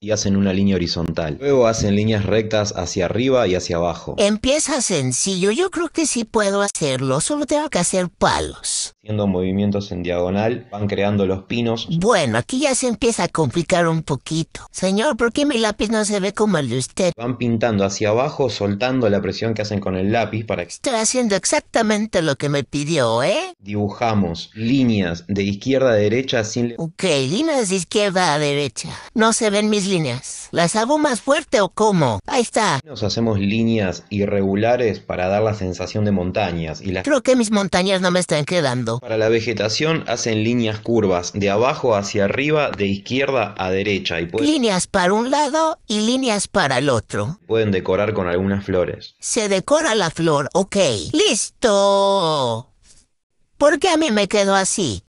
Y hacen una línea horizontal. Luego hacen líneas rectas hacia arriba y hacia abajo. Empieza sencillo, yo creo que sí puedo hacerlo, solo tengo que hacer palos haciendo movimientos en diagonal, van creando los pinos. Bueno, aquí ya se empieza a complicar un poquito. Señor, ¿por qué mi lápiz no se ve como el de usted? Van pintando hacia abajo, soltando la presión que hacen con el lápiz para que... Estoy haciendo exactamente lo que me pidió, ¿eh? Dibujamos líneas de izquierda a derecha sin... Ok, líneas de izquierda a derecha. No se ven mis líneas. ¿Las hago más fuerte o cómo? Ahí está. Nos hacemos líneas irregulares para dar la sensación de montañas. Y las... Creo que mis montañas no me están quedando. Para la vegetación hacen líneas curvas, de abajo hacia arriba, de izquierda a derecha. Y Líneas para un lado y líneas para el otro. Pueden decorar con algunas flores. Se decora la flor, ok. ¡Listo! ¿Por qué a mí me quedó así?